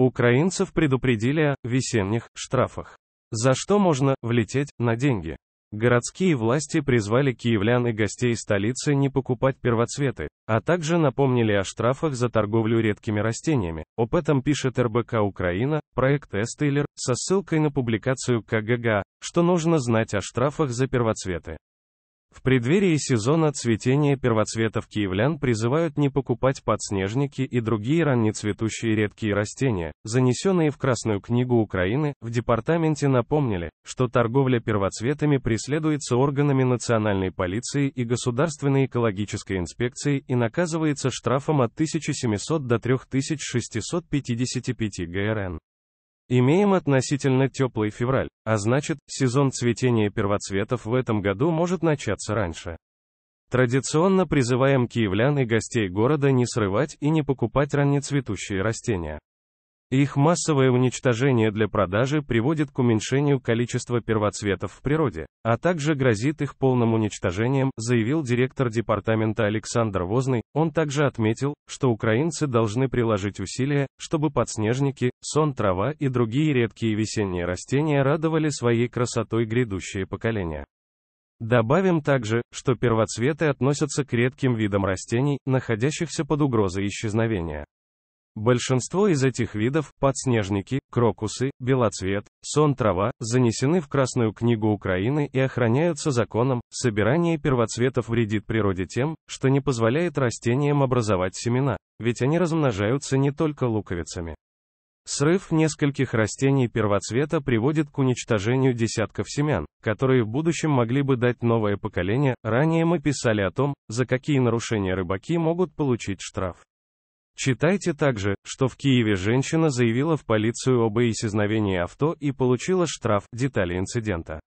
Украинцев предупредили о весенних штрафах. За что можно влететь на деньги? Городские власти призвали киевлян и гостей столицы не покупать первоцветы, а также напомнили о штрафах за торговлю редкими растениями. Об этом пишет РБК Украина, проект Эстейлер, со ссылкой на публикацию КГГ, что нужно знать о штрафах за первоцветы. В преддверии сезона цветения первоцветов киевлян призывают не покупать подснежники и другие раннецветущие редкие растения, занесенные в Красную книгу Украины, в департаменте напомнили, что торговля первоцветами преследуется органами национальной полиции и Государственной экологической инспекции и наказывается штрафом от 1700 до 3655 ГРН. Имеем относительно теплый февраль, а значит, сезон цветения первоцветов в этом году может начаться раньше. Традиционно призываем киевлян и гостей города не срывать и не покупать раннецветущие растения. Их массовое уничтожение для продажи приводит к уменьшению количества первоцветов в природе, а также грозит их полным уничтожением, заявил директор департамента Александр Возный. Он также отметил, что украинцы должны приложить усилия, чтобы подснежники, сон трава и другие редкие весенние растения радовали своей красотой грядущие поколения. Добавим также, что первоцветы относятся к редким видам растений, находящихся под угрозой исчезновения. Большинство из этих видов, подснежники, крокусы, белоцвет, сон трава, занесены в Красную книгу Украины и охраняются законом. Собирание первоцветов вредит природе тем, что не позволяет растениям образовать семена, ведь они размножаются не только луковицами. Срыв нескольких растений первоцвета приводит к уничтожению десятков семян, которые в будущем могли бы дать новое поколение. Ранее мы писали о том, за какие нарушения рыбаки могут получить штраф. Читайте также, что в Киеве женщина заявила в полицию об исчезновении авто и получила штраф, детали инцидента.